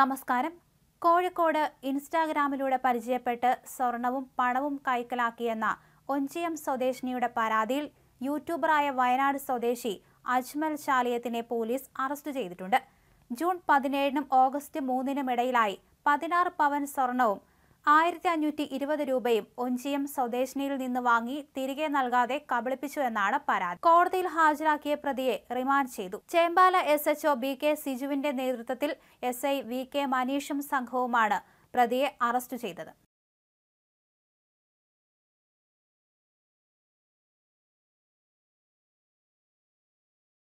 നമസ്കാരം കോഴിക്കോട് ഇൻസ്റ്റാഗ്രാമിലൂടെ പരിചയപ്പെട്ട് സ്വർണവും പണവും കൈക്കലാക്കിയെന്ന ഒഞ്ചിയം സ്വദേശിനിയുടെ പരാതിയിൽ യൂട്യൂബറായ വയനാട് സ്വദേശി അജ്മൽ ശാലിയത്തിനെ പോലീസ് അറസ്റ്റ് ചെയ്തിട്ടുണ്ട് ജൂൺ പതിനേഴിനും ഓഗസ്റ്റ് മൂന്നിനും ഇടയിലായി പതിനാറ് പവൻ സ്വർണവും ആയിരത്തി അഞ്ഞൂറ്റി ഇരുപത് രൂപയും ഒഞ്ചിയം സ്വദേശിനിയിൽ നിന്ന് വാങ്ങി തിരികെ നൽകാതെ കബളിപ്പിച്ചു എന്നാണ് പരാതി കോടതിയിൽ ഹാജരാക്കിയ പ്രതിയെ റിമാൻഡ് ചെയ്തു Chembala S O B K സിജുവിന്റെ നേതൃത്വത്തിൽ എസ് ഐ വി കെ മനീഷും സംഘവുമാണ് പ്രതിയെ അറസ്റ്റ് ചെയ്തത്